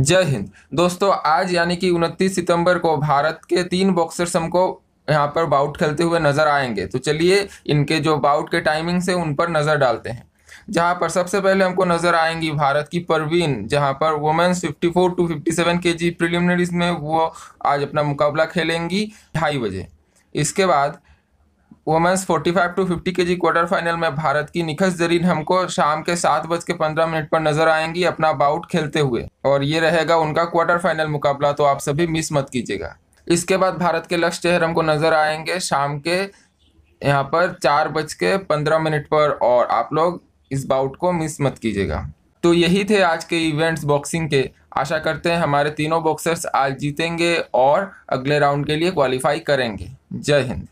जय हिंद दोस्तों आज यानी कि उनतीस सितंबर को भारत के तीन बॉक्सर्स हमको यहाँ पर बाउट खेलते हुए नजर आएंगे तो चलिए इनके जो बाउट के टाइमिंग से उन पर नज़र डालते हैं जहाँ पर सबसे पहले हमको नजर आएंगी भारत की परवीन जहाँ पर वुमेन्स 54 टू 57 के जी प्रिलिमिनरीज में वो आज अपना मुकाबला खेलेंगी ढाई बजे इसके बाद वुमेंस 45 टू 50 के जी क्वार्टर फाइनल में भारत की निखस जरीन हमको शाम के सात बज के पंद्रह मिनट पर नजर आएंगी अपना बाउट खेलते हुए और ये रहेगा उनका क्वार्टर फाइनल मुकाबला तो आप सभी मिस मत कीजिएगा इसके बाद भारत के लक्ष्य चेहर हमको नजर आएंगे शाम के यहाँ पर चार बज के पंद्रह मिनट पर और आप लोग इस बाउट को मिस मत कीजिएगा तो यही थे आज के इवेंट्स बॉक्सिंग के आशा करते हैं हमारे तीनों बॉक्सर्स आज जीतेंगे और अगले राउंड के लिए क्वालिफाई करेंगे जय हिंद